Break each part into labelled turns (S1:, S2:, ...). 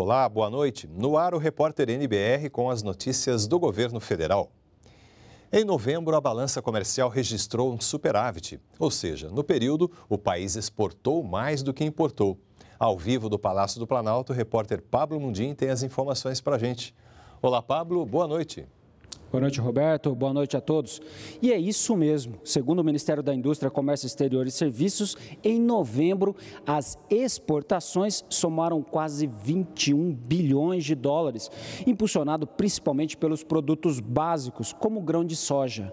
S1: Olá, boa noite. No ar o repórter NBR com as notícias do governo federal. Em novembro, a balança comercial registrou um superávit, ou seja, no período, o país exportou mais do que importou. Ao vivo do Palácio do Planalto, o repórter Pablo Mundim tem as informações para a gente. Olá, Pablo, boa noite.
S2: Boa noite, Roberto. Boa noite a todos. E é isso mesmo. Segundo o Ministério da Indústria, Comércio Exterior e Serviços, em novembro, as exportações somaram quase 21 bilhões de dólares, impulsionado principalmente pelos produtos básicos, como grão de soja.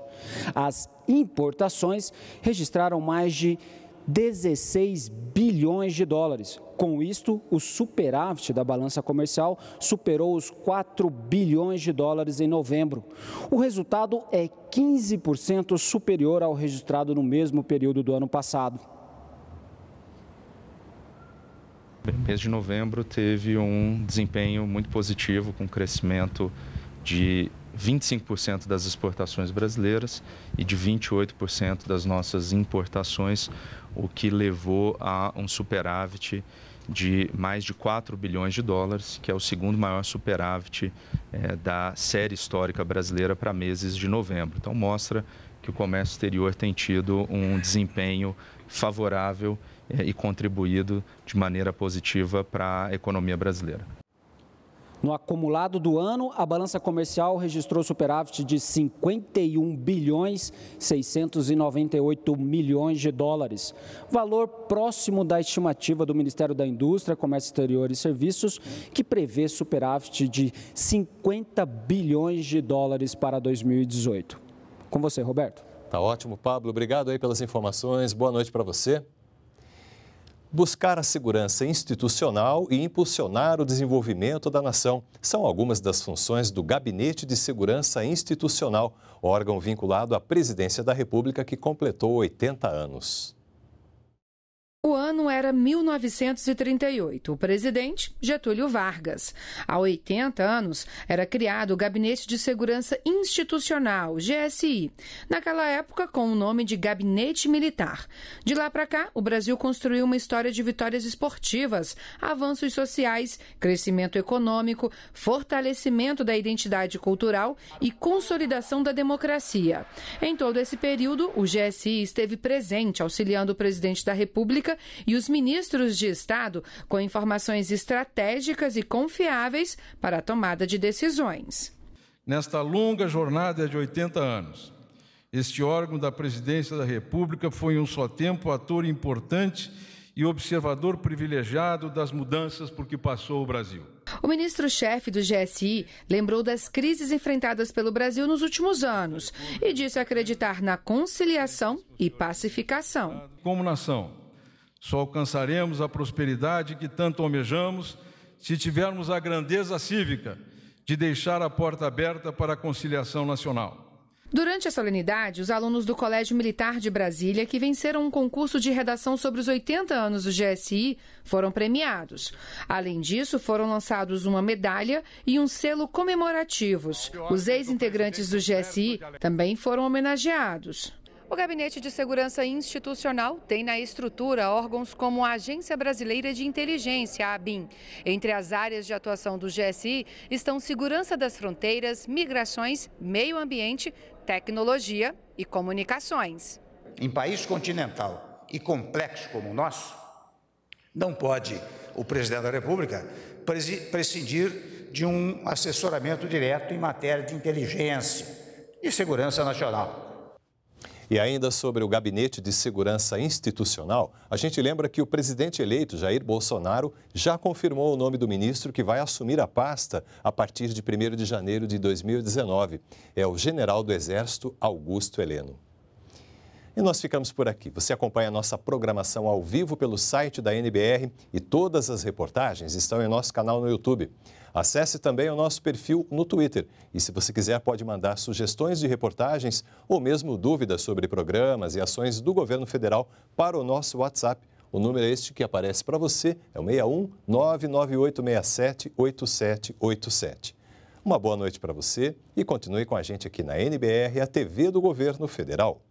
S2: As importações registraram mais de 16 bilhões de dólares. Com isto, o superávit da balança comercial superou os 4 bilhões de dólares em novembro. O resultado é 15% superior ao registrado no mesmo período do ano passado.
S3: Bem, mês de novembro teve um desempenho muito positivo, com crescimento de 25% das exportações brasileiras e de 28% das nossas importações, o que levou a um superávit de mais de 4 bilhões de dólares, que é o segundo maior superávit é, da série histórica brasileira para meses de novembro. Então, mostra que o comércio exterior tem tido um desempenho favorável é, e contribuído de maneira positiva para a economia brasileira.
S2: No acumulado do ano, a balança comercial registrou superávit de 51 bilhões 698 milhões de dólares, valor próximo da estimativa do Ministério da Indústria, Comércio Exterior e Serviços, que prevê superávit de 50 bilhões de dólares para 2018. Com você, Roberto.
S1: Tá ótimo, Pablo. Obrigado aí pelas informações. Boa noite para você buscar a segurança institucional e impulsionar o desenvolvimento da nação são algumas das funções do Gabinete de Segurança Institucional, órgão vinculado à Presidência da República que completou 80 anos.
S4: O ano era 1938. O presidente, Getúlio Vargas. Há 80 anos, era criado o Gabinete de Segurança Institucional, GSI, naquela época com o nome de Gabinete Militar. De lá para cá, o Brasil construiu uma história de vitórias esportivas, avanços sociais, crescimento econômico, fortalecimento da identidade cultural e consolidação da democracia. Em todo esse período, o GSI esteve presente auxiliando o presidente da República e os ministros de Estado com informações estratégicas e confiáveis para a tomada de decisões.
S3: Nesta longa jornada de 80 anos, este órgão da Presidência da República foi, em um só tempo, ator importante e observador privilegiado das mudanças por que passou o Brasil.
S4: O ministro-chefe do GSI lembrou das crises enfrentadas pelo Brasil nos últimos anos e disse acreditar na conciliação e pacificação.
S3: Como nação, só alcançaremos a prosperidade que tanto almejamos se tivermos a grandeza cívica de deixar a porta aberta para a conciliação nacional.
S4: Durante a solenidade, os alunos do Colégio Militar de Brasília, que venceram um concurso de redação sobre os 80 anos do GSI, foram premiados. Além disso, foram lançados uma medalha e um selo comemorativos. Os ex-integrantes do GSI também foram homenageados. O Gabinete de Segurança Institucional tem na estrutura órgãos como a Agência Brasileira de Inteligência, a ABIN. Entre as áreas de atuação do GSI estão segurança das fronteiras, migrações, meio ambiente, tecnologia e comunicações.
S1: Em país
S2: continental e complexo como o nosso, não pode o presidente da República prescindir de um assessoramento direto em matéria de inteligência e segurança nacional.
S1: E ainda sobre o Gabinete de Segurança Institucional, a gente lembra que o presidente eleito, Jair Bolsonaro, já confirmou o nome do ministro que vai assumir a pasta a partir de 1 de janeiro de 2019. É o general do Exército Augusto Heleno. E nós ficamos por aqui. Você acompanha a nossa programação ao vivo pelo site da NBR e todas as reportagens estão em nosso canal no YouTube. Acesse também o nosso perfil no Twitter e, se você quiser, pode mandar sugestões de reportagens ou mesmo dúvidas sobre programas e ações do governo federal para o nosso WhatsApp. O número é este que aparece para você, é o 61 8787. Uma boa noite para você e continue com a gente aqui na NBR, a TV do Governo Federal.